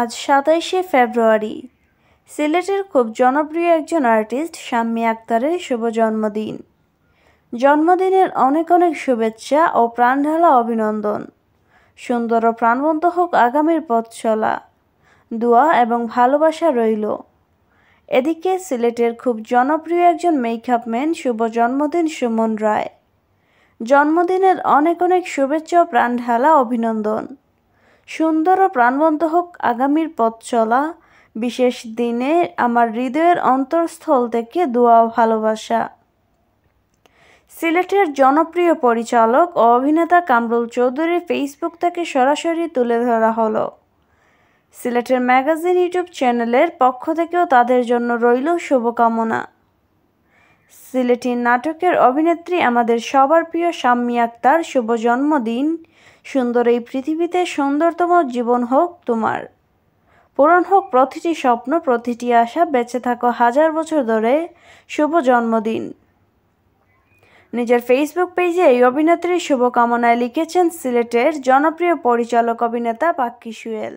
আজ সাতাইশে ফেব্রুয়ারি সিলেটের খুব জনপ্রিয় একজন আর্টিস্ট শাম্মী আক্তারের শুভ জন্মদিন জন্মদিনের অনেক অনেক শুভেচ্ছা ও প্রাণঢালা অভিনন্দন সুন্দর ও প্রাণবন্ত হোক আগামীর পথ চলা দোয়া এবং ভালোবাসা রইল এদিকে সিলেটের খুব জনপ্রিয় একজন মেকআপ শুভ জন্মদিন সুমন রায় জন্মদিনের অনেক অনেক শুভেচ্ছা ও প্রাণঢালা অভিনন্দন সুন্দর ও প্রাণবন্ত হোক আগামীর পথ চলা বিশেষ দিনে আমার হৃদয়ের অন্তরস্থল থেকে দোয়া ভালোবাসা সিলেটের জনপ্রিয় পরিচালক ও অভিনেতা কামরুল চৌধুরীর ফেসবুক থেকে সরাসরি তুলে ধরা হলো সিলেটের ম্যাগাজিন ইউটিউব চ্যানেলের পক্ষ থেকেও তাদের জন্য রইল শুভকামনা সিলেটি নাটকের অভিনেত্রী আমাদের সবার প্রিয় সাম্মী আক্তার শুভ জন্মদিন সুন্দর এই পৃথিবীতে সুন্দরতম জীবন হোক তোমার পূরণ হোক প্রতিটি স্বপ্ন প্রতিটি আশা বেঁচে থাকো হাজার বছর ধরে শুভ জন্মদিন নিজের ফেসবুক পেজে এই অভিনেত্রীর শুভকামনায় লিখেছেন সিলেটের জনপ্রিয় পরিচালক অভিনেতা পাক্কি সুয়েল